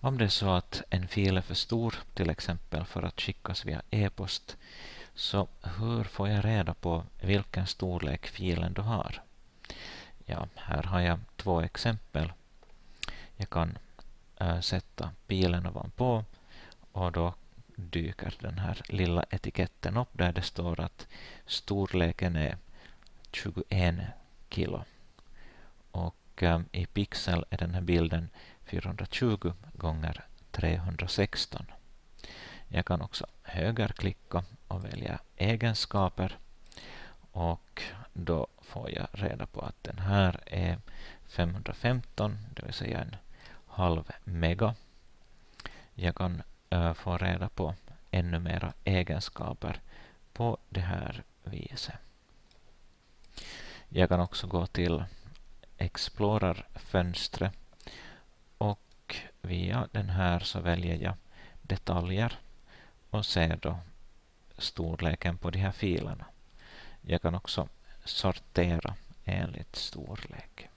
Om det är så att en fil är för stor, till exempel för att skickas via e-post, så hur får jag reda på vilken storlek filen då har? Ja, här har jag två exempel. Jag kan äh, sätta pilen ovanpå och då dyker den här lilla etiketten upp där det står att storleken är 21 kilo. Och äh, i pixel är den här bilden 420 gånger 316. Jag kan också högerklicka och välja egenskaper och då får jag reda på att den här är 515, det vill säga en halv mega. Jag kan äh, få reda på ännu mera egenskaper på det här viset. Jag kan också gå till Explorer-fönstret via den här så väljer jag detaljer och ser då storleken på de här filerna. Jag kan också sortera enligt storlek.